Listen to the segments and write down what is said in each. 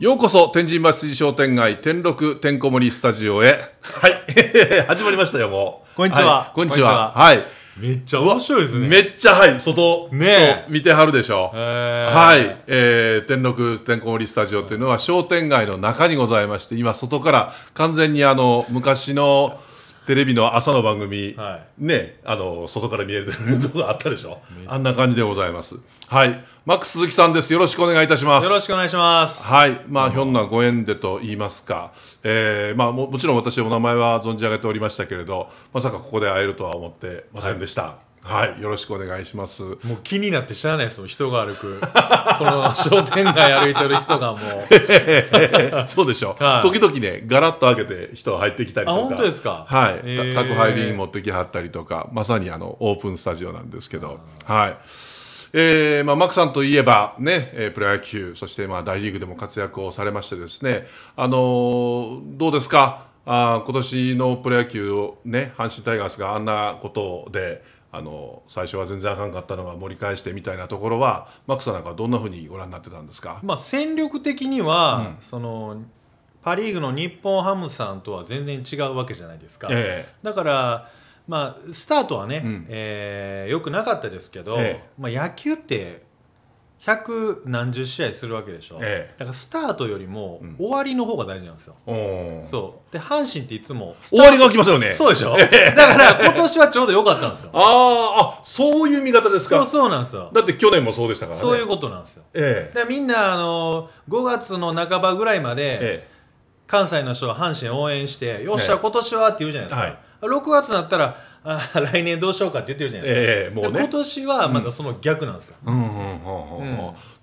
ようこそ、天神橋筋商店街、天禄天こ森りスタジオへ。はい。始まりましたよ、もう。こんにちは。はい、こんにちは。はい。めっちゃ面白いですね。めっちゃ、はい、外、ね見てはるでしょ。う。はい。えー、天禄天こ森りスタジオというのは商店街の中にございまして、今、外から完全にあの、昔の、テレビの朝の番組、はい、ね、あの、外から見えるとこあったでしょあんな感じでございます。はい。マックス鈴木さんです。よろしくお願いいたします。よろしくお願いします。はい。まあ、ひょんなご縁でと言いますか、えー、まあも、もちろん私お名前は存じ上げておりましたけれど、まさかここで会えるとは思ってませんでした。はいはいよろしくお願いしますもう気になって知らないですもん人が歩く この商店街歩いてる人がもう そうでしょ、はい、時々ねガラッと開けて人入ってきたりとか本当ですかはい、宅配便持ってきはったりとかまさにあのオープンスタジオなんですけどはいえーまあ、マクさんといえばね、ねえー、プロ野球、そして、まあ、大リーグでも活躍をされましてですね、あのー、どうですか、あ今年のプロ野球を、ね、阪神タイガースがあんなことで、あの最初は全然あかんかったのが盛り返してみたいなところはマックさんなんかどんなふうにご覧になってたんですか、まあ、戦力的には、うん、そのパ・リーグの日本ハムさんとは全然違うわけじゃないですか、ええ、だから、まあ、スタートはね、うん、えー、よくなかったですけど、ええ、まあ、野球って百何十試合するわけでしょ、ええ、だからスタートよりも終わりの方が大事なんですよ、うん、そうで阪神っていつも終わりが来ますよねそうでしょ、え、だから今年はちょうど良かったんですよ ああそういう見方ですかそうそうなんですよだって去年もそうでしたから、ね、そういうことなんですよ、ええ、みんなあの5月の半ばぐらいまで、関西の人は阪神応援してよっしゃ、今年はって言うじゃないですか、はい6月になったらあ来年どうしようかって言ってるじゃないですか、えー、もう、ね、今年はまたその逆なんですよ、うんうんうんうん、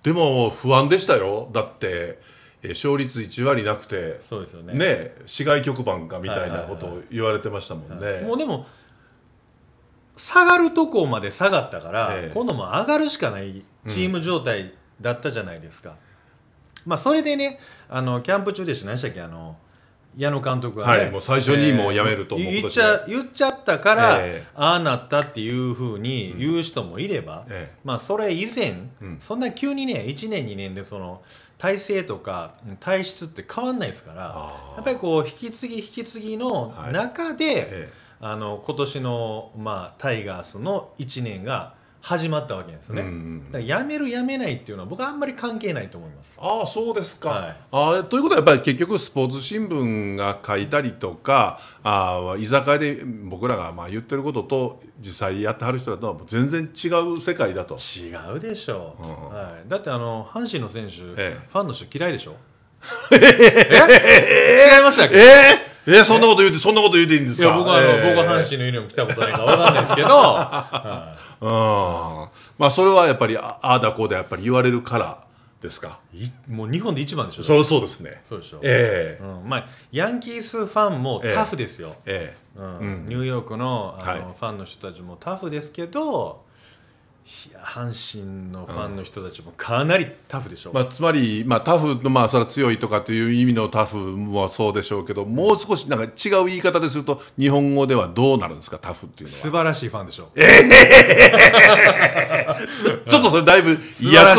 でも不安でしたよだって勝率1割なくてそうですよねね市外局番かみたいなことを言われてましたもんね。もうでも下がるとこまで下がったから、ええ、今度も上がるしかないチーム状態だったじゃないですか。うん、まあ、それでねあのキャンプ中でし何でしたっけあの矢野監督は、ね、はい、もう最初にもう辞めると思う、えー、言っちゃ言っちゃったから、えー、ああなったっていうふうに言う人もいれば、うん、まあ、それ以前、うん、そんな急にね1年2年でその体制とか体質って変わんないですからやっぱりこう引き継ぎ引き継ぎの中で、はいえー、あの今年の、まあ、タイガースの1年が始まったわけですね、うん、だから辞める辞めないっていうのは僕はあんまり関係ないと思いますああそうですか、はい、あということはやっぱり結局スポーツ新聞が書いたりとかあ居酒屋で僕らがまあ言ってることと実際やってはる人だとは全然違う世界だと違うでしょう、うん、はい、だってあの阪神の選手、ええ、ファンの人嫌いでしょえ え、違いましたっけえええー、そんなこと言うて、そんなこと言うていいんですかいや、僕は、あの、えー、僕は阪神のユニホーム着たことないからわかんないですけど、うん。まあ、それはやっぱり、ああだこうだやっぱり言われるから。ですかもう日本で一番でしょそうそうですねそうでしょええー、うんまあ、ヤンキースファンもタフですよ、えー、えー、うん、うん、ニューヨークのあの、はい、ファンの人たちもタフですけど阪神のファンの人たちもかなりタフでしょう、うん、まあ、つまり、まあ、タフの、まあ、それは強いとかという意味のタフもそうでしょうけど、もう少しなんか違う言い方ですると、日本語ではどうなるんですか、タフっていうのは。素晴らしいファンでしょう。えー、ちょっとそれ、だいぶ威訳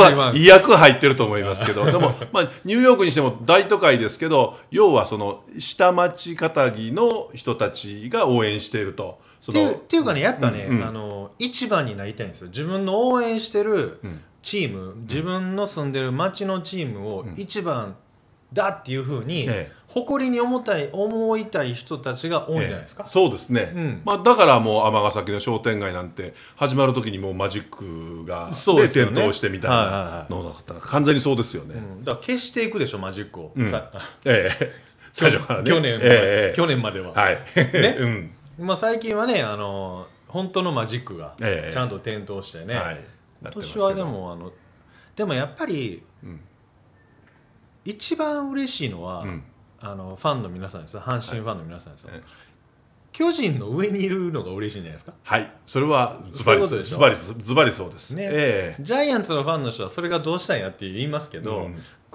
は威入ってると思いますけど、でも、まあ、ニューヨークにしても大都会ですけど、要はその下町かたぎの人たちが応援していると。っていうかねやっぱね、あの一番になりたいんですよ自分の応援してるチーム、自分の住んでる町のチームを一番だっていうふうに、誇りに思たい思いたい人たちが多いんじゃないですか、そうですね、うん、まあ、だからもう尼崎の商店街なんて始まる時にもうマジックが、ねね、点灯してみたいなのだった完全にそうですよね、うん、だから消していくでしょマジックを、うん、ええ、最初からね去年,、ええ、去年までは、はいね うんまあ、最近はねあの本当のマジックがちゃんと点灯してね、ええはい、今年はでもあのでもやっぱり、うん、一番嬉しいのは、うん、あのファンの皆さんです阪神ファンの皆さんです、はい、巨人の上にいるのが嬉しいんじゃないですかはいそれはズバリそうズバリズバリそうですね、えジャイアンツのファンの人はそれがどうしたんやって言いますけど、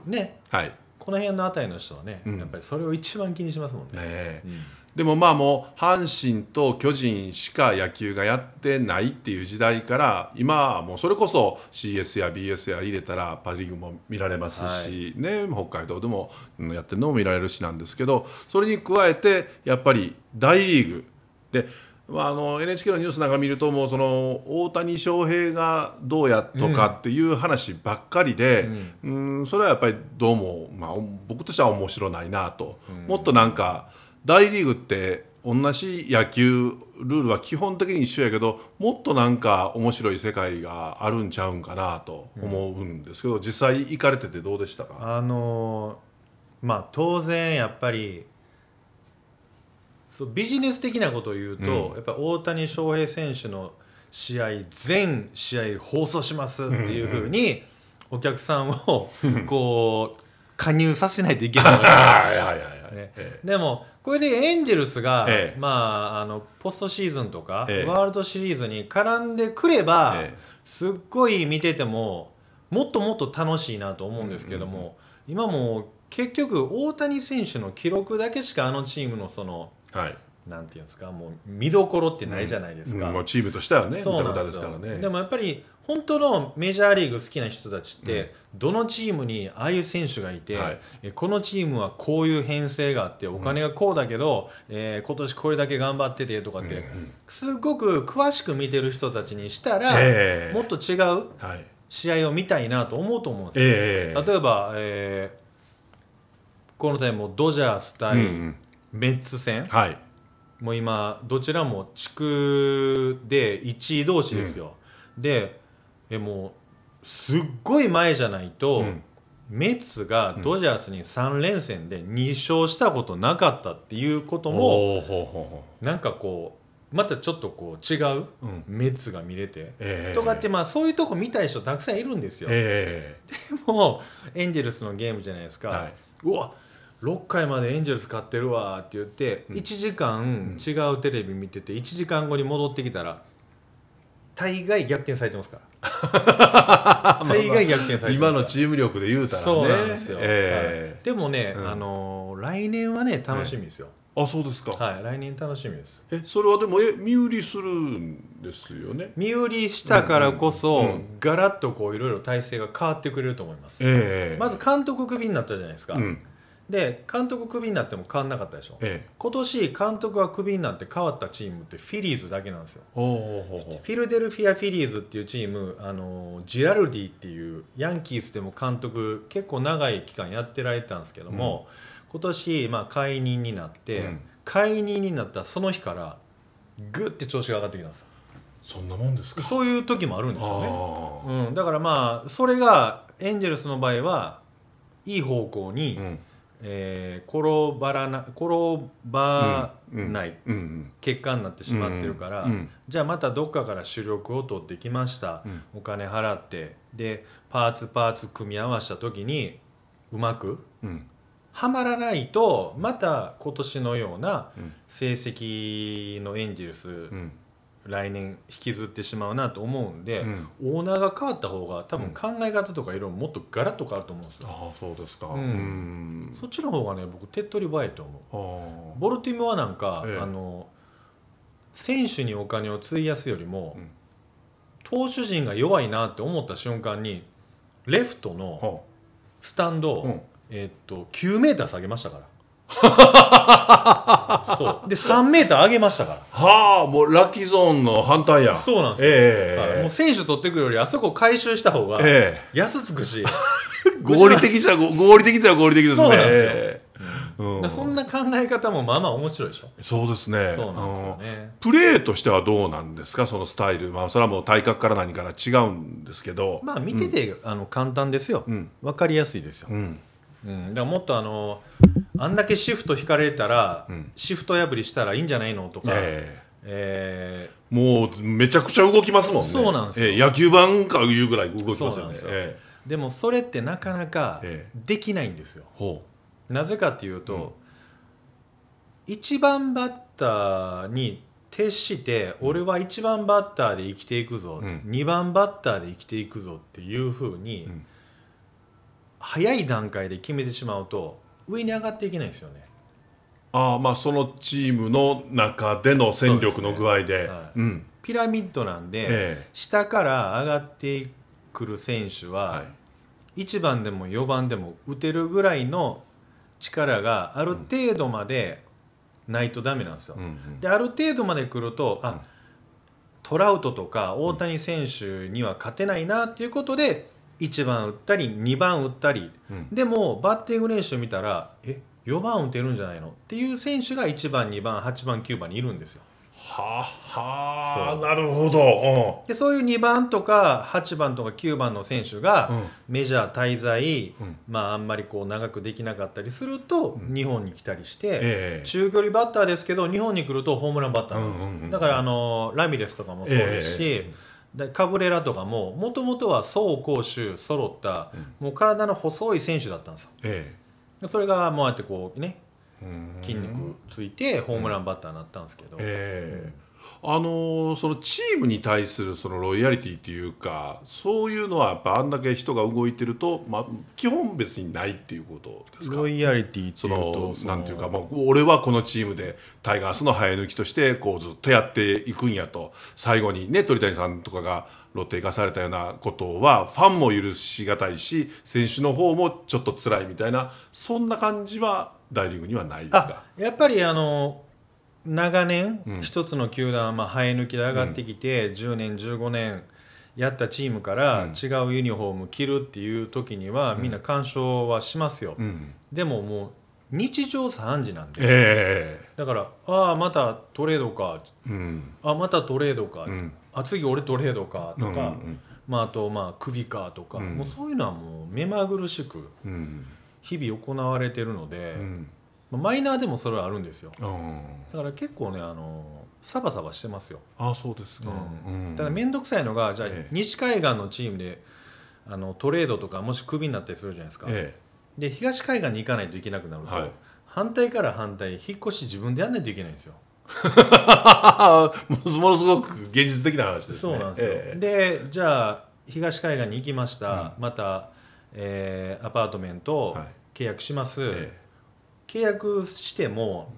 うん、ね、はい、この辺の辺りの人はね、やっぱりそれを一番気にしますもんね。ねでもまあもう阪神と巨人しか野球がやってないっていう時代から今はもうそれこそ CS や BS や入れたらパ・リーグも見られますし、ね、北海道でもやってるのも見られるしなんですけどそれに加えてやっぱり大リーグで、まあ、あの NHK のニュースなんか見るともうその大谷翔平がどうやとかっていう話ばっかりで、うんそれはやっぱりどうも、まあ、僕としては面白ないなと、もっとなんか。大リーグって同じ野球ルールは基本的に一緒やけどもっとなんか面白い世界があるんちゃうんかなと思うんですけど、うん、実際行かれててどうでしたかあのまあ当然やっぱりそうビジネス的なことを言うと、うん、やっぱ大谷翔平選手の試合全試合放送しますっていうふうにお客さんを こう加入させないといけないのがね、ええ、でもこれでエンジェルスが、え、まあ、あのポストシーズンとか、ワールドシリーズに絡んでくれば、すっごい見ててももっともっと楽しいなと思うんですけども、うんうん、今も結局大谷選手の記録だけしかあのチームのその、はい、なんていうんですかもう見どころってないじゃないですか、うん、もうチームとしてはねそうなんですよ、ね、でもやっぱり本当のメジャーリーグ好きな人たちって、うん、どのチームにああいう選手がいて、はい、このチームはこういう編成があってお金がこうだけど、うん、えー、今年これだけ頑張っててとかって、うん、すごく詳しく見てる人たちにしたら、えー、もっと違う試合を見たいなと思うと思うんですよ、えー、例えば、えー、このタイムドジャース対メッツ戦、うんうんはい、もう今どちらも地区で1位同士ですよ。ででもすっごい前じゃないと、うん、メッツがドジャースに3連戦で2勝したことなかったっていうことも、うん、なんかこうまたちょっとこう違う、メッツが見れて、とかってまあそういうとこ見たい人たくさんいるんですよ、えー、でもエンジェルスのゲームじゃないですか、はい、うわ6回までエンジェルス勝ってるわって言って、うん、1時間違うテレビ見てて1時間後に戻ってきたら大概逆転されてますから 大概逆転されて今のチーム力で言うたらねそうなんですよ、えー、でもね、うん、あの来年はね楽しみですよ、えー、あそうですかはい来年楽しみですえそれはでもえ身売りするんですよね身売りしたからこそ、うんうん、ガラッとこういろいろ体制が変わってくれると思います、えー、まず監督クビになったじゃないですか、うんで監督クビになっても変わんなかったでしょ、ええ、今年監督がクビになって変わったチームってフィリーズだけなんですよフィルデルフィア・フィリーズっていうチームあのジラルディっていうヤンキースでも監督結構長い期間やってられたんですけども、うん、今年、まあ、解任になって、うん、解任になったその日からぐって調子が上がってきたんですそんなもんですかそういう時もあるんですよね、うん、だからまあそれがエンジェルスの場合はいい方向に、うんえー、転ばらな転ばない結果になってしまってるから、じゃあまたどっかから主力を取ってきました、お金払ってでパーツパーツ組み合わせた時にうまく、はまらないとまた今年のような成績のエンジェルス来年引きずってしまうなと思うんで、うん、オーナーが変わった方が多分考え方とか色ももっとガラッと変わると思うんですよ、ああそうですか、うん、そっちの方がね僕手っ取り早いと思うボルティモアなんか、ええ、あの選手にお金を費やすよりも、うん、投手陣が弱いなって思った瞬間にレフトのスタンド、うん、えー、っと9メーター下げましたからそうで3メーター上げましたからはあもうラッキーゾーンの反対やそうなんですよ、えーもう選手取ってくるよりあそこ回収した方が安つくし、えー、合理的じゃ 合理的じゃ合理的ですねそうなんですよ、えーうん、そんな考え方もまあまあ面白いでしょそうですねそうなんすプレーとしてはどうなんですかそのスタイルまあそれはもう体格から何から違うんですけどまあ見てて、うん、あの簡単ですよ、うん、分かりやすいですよ、うんだからもっとあのあんだけシフト引かれたら、シフト破りしたらいいんじゃないのとか、えーえー、もうめちゃくちゃ動きますもんねそうなんですよ、えー、野球盤かいうぐらい動きますよねでえー、でもそれってなかなかできないんですよ、なぜかっていうと、うん、1番バッターに徹して俺は1番バッターで生きていくぞ、うん、2番バッターで生きていくぞっていうふうに、ん、早い段階で決めてしまうと上に上がっていけないですよね。あまあそのチームの中での戦力の具合で。でねはいうん、ピラミッドなんで、え下から上がってくる選手は、はい、1番でも4番でも打てるぐらいの力がある程度までないとダメなんですよ。うんうん、である程度まで来るとあ、トラウトとか大谷選手には勝てないなっていうことで1番打ったり2番打ったり、うん、でもバッティング練習見たらえ4番打てるんじゃないのっていう選手が1番2番8番9番にいるんですよ。ははなるほど、うん、でそういう2番とか8番とか9番の選手がメジャー滞在、うん、まあ、あんまりこう長くできなかったりすると日本に来たりして、えー、中距離バッターですけど日本に来るとホームランバッターなんです、うんうんうん、だからあのラミレスとかもそうですし、えーでカブレラとかももともとは走攻守揃った、もう体の細い選手だったんですよ。ええ、それがもうやってこうね筋肉ついてホームランバッターになったんですけど。ええあのそのチームに対するそのロイヤリティっていうかそういうのはやっぱあんだけ人が動いてると、まあ、基本別にないっていうことですかロイヤリティっていうとそのなんていうか、まあ、俺はこのチームでタイガースの生え抜きとしてこうずっとやっていくんやと最後にね鳥谷さんとかがロッテ行かされたようなことはファンも許し難いし選手の方もちょっと辛いみたいなそんな感じは大リーグにはないですかやっぱりあの長年、一つの球団、まあ、生え抜きで上がってきて、10年15年やったチームから違うユニフォーム着るっていう時には、みんな干渉はしますよ、でももう日常3時なんで、えだから「ああまたトレードか」あまたトレードか」あ次俺トレードか」とか、うんまあ、あとまあ首かとか、もうそういうのはもう目まぐるしく日々行われてるので。マイナーでもそれはあるんですよ、うん、だから結構ねあのサバサバしてますよあそうですか、うんだから面倒くさいのがじゃ西海岸のチームであのトレードとかもしクビになったりするじゃないですか、ええ、で東海岸に行かないといけなくなると、はい、反対から反対引っ越し自分でやんないといけないんですよ ものすごく現実的な話ですねそうなんですよ、え、でじゃあ東海岸に行きました、うん、また、えー、アパートメント契約します、はい契約しても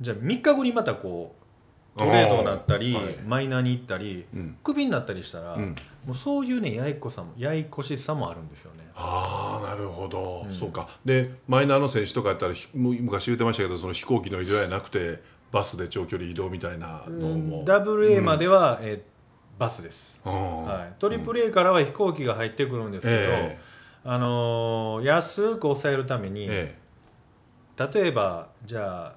じゃあ3日後にまたこうトレードになったり、はい、マイナーに行ったり、うん、クビになったりしたら、うん、もうそういうねやいこさもやいこしさもあるんですよね。ああなるほど、うん、そうかでマイナーの選手とかやったら昔言ってましたけどその飛行機の移動やなくてバスで長距離移動みたいなのも。WA までは、えバスです、はい、トリプル A からは飛行機が入ってくるんですけど、えー、あのー、安く抑えるために、えー例えばじゃあ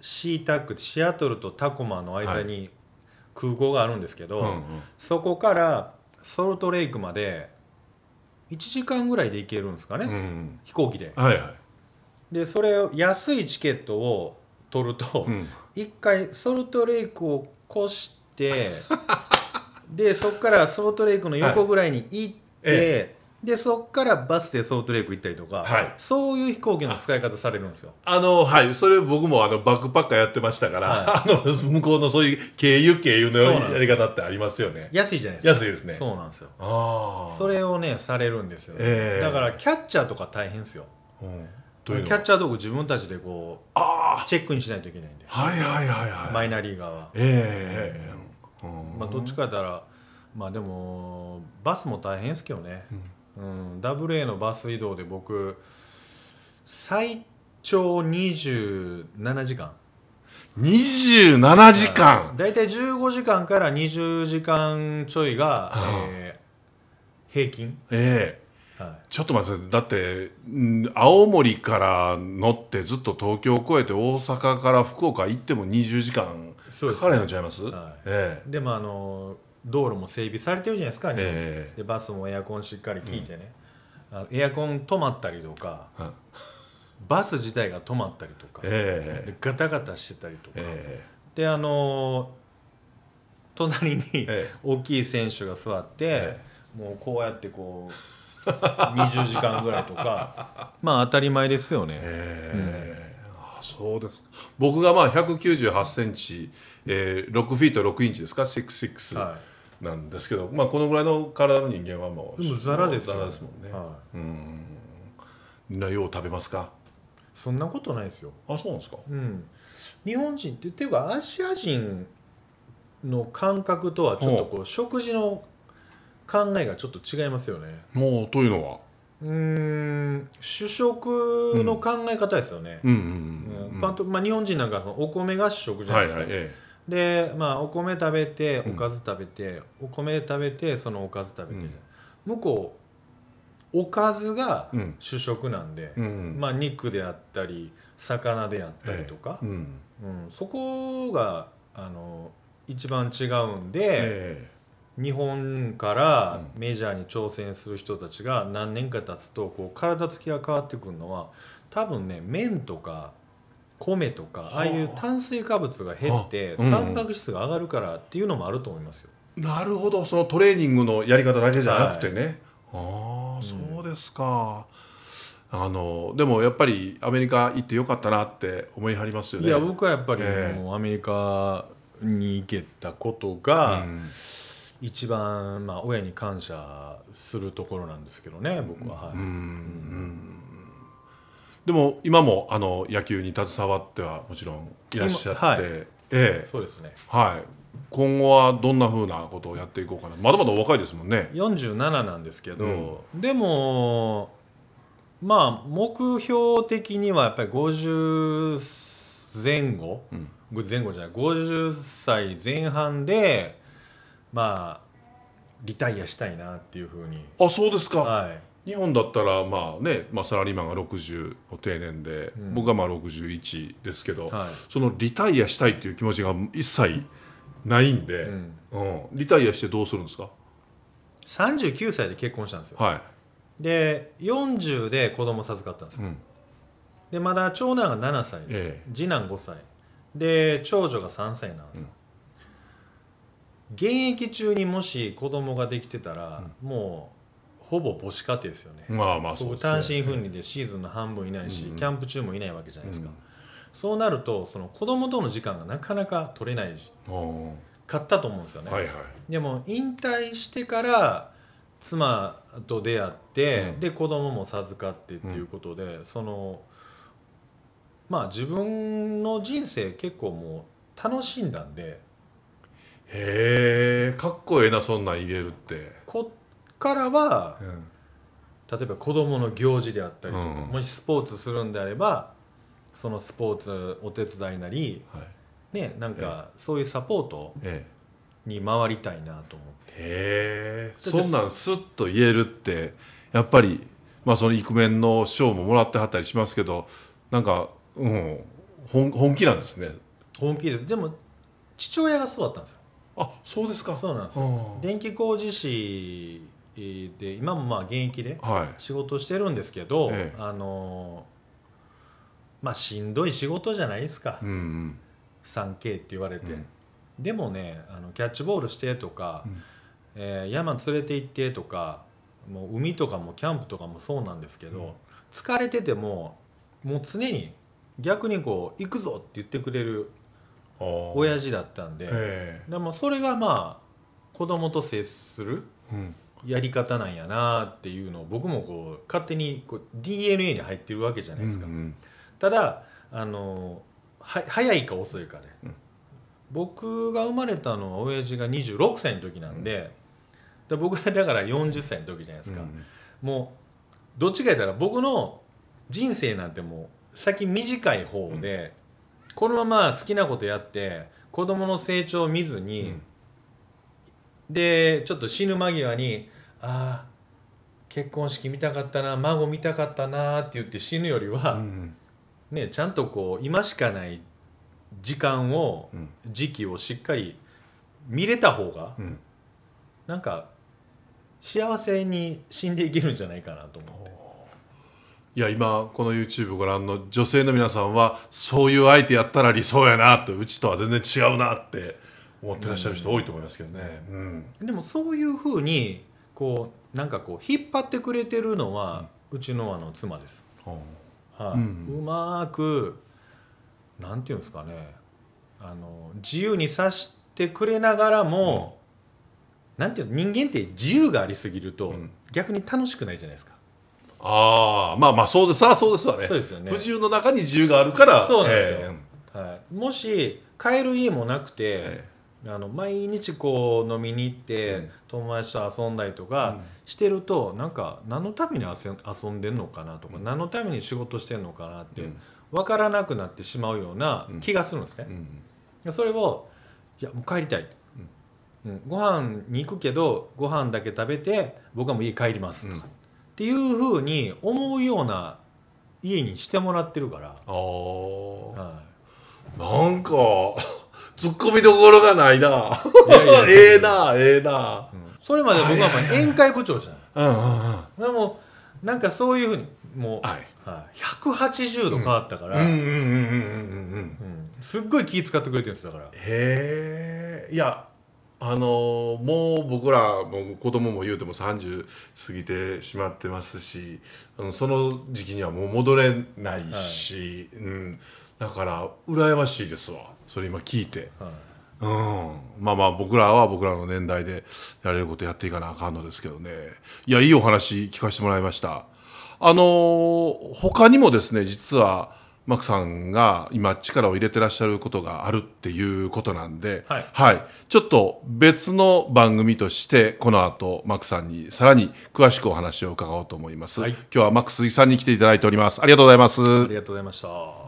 シータックシアトルとタコマの間に空港があるんですけど、はいうんうん、そこからソルトレイクまで1時間ぐらいで行けるんですかね、うん、飛行機で。はいはい、でそれを安いチケットを取ると、うん、1回ソルトレイクを越して でそこからソルトレイクの横ぐらいに行って。はいええでそこからバスでソートレイク行ったりとか、はい、そういう飛行機の使い方されるんですよあのはいそれ僕もあのバックパッカーやってましたから、はい、あの向こうのそういう経由経由のやり方ってありますよね安いじゃないですか安いですねそうなんですよあそれをねされるんですよ、えー、だからキャッチャーとか大変ですよ、うんキャッチャー道具自分たちでこうチェックにしないといけないんで、はいはいはいはい、マイナーリーガーは。ええー、うん、まあ、どっちかやったらまあでもバスも大変ですけどね、うんうん、WA のバス移動で僕最長27時間27時間大体15時間から20時間ちょいが、うんえー平均ええはいちょっと待ってだって青森から乗ってずっと東京を越えて大阪から福岡行っても20時間そうですかかれんのちゃいます、はええでもあの道路も整備されてるじゃないですか、ね、えー、でバスもエアコンしっかり効いてね、うん、あのエアコン止まったりとか、うん、バス自体が止まったりとか、えー、ガタガタしてたりとか、えー、であのー、隣に大きい選手が座って、もうこうやってこう。20時間ぐらいとか まあ当たり前ですよね、えー、うん、あそうです僕がまあ1 9 8ンチ、えー、6フィート6インチですか66、はいなんですけど、まあ、このぐらいの体の人間はもうざもザラですよザラですもんね、はうんみんなよう食べますかそんなことないですよ、あそうなんですかうん、日本人ってっていうかアジア人の感覚とはちょっとこう食事の考えがちょっと違いますよねもうというのはうん主食の考え方ですよね、うんうんまあ、日本人なんかお米が主食じゃないですか、はいえでまあお米食べておかず食べて、お米食べてそのおかず食べて、向こうおかずが主食なんで、まあ、肉であったり魚であったりとか、うんそこがあの一番違うんで、日本からメジャーに挑戦する人たちが何年か経つとこう体つきが変わってくるのは多分ね麺とか米とかああいう炭水化物が減ってタンパク質が上がるからっていうのもあると思いますよ。なるほどそのトレーニングのやり方だけじゃなくてね、はい、ああそうですか、うん、あのでもやっぱりアメリカ行ってよかったなって思いはりますよねいや僕はやっぱり、もうアメリカに行けたことが、うん、一番、まあ、親に感謝するところなんですけどね僕は。はい、うん、うんでも今もあの野球に携わってはもちろんいらっしゃって、はい、ええ、そうですね、はい、今後はどんなふうなことをやっていこうかなまだまだお若いですもんね47なんですけど、うん、でもまあ目標的にはやっぱり50前後、うん、前後じゃない50歳前半でまあリタイアしたいなっていうふうにあそうですか、はい、日本だったらまあね、まあ、サラリーマンが60を定年で、うん、僕がまあ61ですけど、はい、そのリタイアしたいっていう気持ちが一切ないんで、うんリタイアしてどうするんですか39歳で結婚したんですよ、はい、で40で子供授かったんですよ、うん、でまだ長男が7歳で、ええ、次男5歳で長女が3歳なんですよ、うん、現役中にもし子供ができてたら、うん、もほぼ母子家庭ですよね,、まあ、まあそう、ね、単身赴任でシーズンの半分いないし、うんキャンプ中もいないわけじゃないですか、うん、そうなるとその子供との時間がなかなか取れないし、買ったと思うんですよね、はいはい、でも引退してから妻と出会って、うん、で子供も授かってっていうことで、うん、そのまあ自分の人生結構もう楽しんだんでへえかっこええなそんなん言えるってこからは、例えば子どもの行事であったりとか、うんもしスポーツするんであればそのスポーツお手伝いなり、はいね、なんかそういうサポートえに回りたいなと思って。えへえそんなんスッと言えるってやっぱりまあそのイクメンの賞ももらってはったりしますけどなんかうん本本気なんですね本気ででも父親がそうだったんですよあそうですかそうなんですよ電気工事士で今もまあ現役で仕事してるんですけど、はい、あのまあしんどい仕事じゃないですか、うんうん、3K って言われて、うん、でもねあのキャッチボールしてとか、うん、えー、山連れて行ってとかもう海とかもキャンプとかもそうなんですけど、うん、疲れててももう常に逆にこう行くぞって言ってくれる親父だったんで,、でもそれがまあ子供と接する、うんやり方なんやなっていうのを僕もこう勝手にこう DNA に入ってるわけじゃないですか、うんうん、ただあのは早いか遅いかで、うん、僕が生まれたのは親父が26歳の時なんで、うん、僕がだから40歳の時じゃないですか、うんうん、もうどっちか言ったら僕の人生なんてもう先短い方で、うん、このまま好きなことやって子供の成長を見ずに、でちょっと死ぬ間際にあ結婚式見たかったな孫見たかったなって言って死ぬよりは、うん、ね、ちゃんとこう今しかない時間を、うん、時期をしっかり見れた方が、うん、なんか幸せに死んでいけるんじゃないかなと思って。いや今この YouTube ご覧の女性の皆さんはそういう相手やったら理想やなとうちとは全然違うなって思ってらっしゃる人多いと思いますけどね。うん、でもそういうふにこうなんかこう引っ張ってくれてるのは、うちのあの妻です。はうまくなんていうんですかねあの自由にさしてくれながらも、うん、なんていう人間って自由がありすぎると、うん、逆に楽しくないじゃないですか。ああまあまあそうですあそうですわねそうですよね不自由の中に自由があるからそうなんですよ、えー、はい、もし買える家もなくて、えあの毎日こう飲みに行って友達と遊んだりとかしてるとなんか何のために遊んでんのかなとか何のために仕事してんのかなって分からなくなってしまうような気がするんですね。それをいやもう帰りたい、うん、ご飯に行くけどご飯だけ食べて僕はもう家帰りますとか、っていうふうに思うような家にしてもらってるから。あはい、なんか突っ込みどころがないな。ええな、ええな、うそれまで僕は宴会部長じゃん。うんうんうん。でも、なんかそういうふうに、もう、はい、はい、180度変わったから、うん、うんうんうんうんうんうんすっごい気使ってくれてるんですだから。へえ。いや、あのもう僕らも子供も言うても30過ぎてしまってますしその時期にはもう戻れないし、はい、うん、だから羨ましいですわそれ今聞いて、はい、うん、まあまあ僕らは僕らの年代でやれることやっていかなあかんのですけどねいやいいお話聞かせてもらいました。あの他にもですね実はマクさんが今力を入れてらっしゃることがあるっていうことなんで、はい、はい、ちょっと別の番組としてこの後マクさんにさらに詳しくお話を伺おうと思います、はい、今日はマックスさんに来ていただいておりますありがとうございますありがとうございました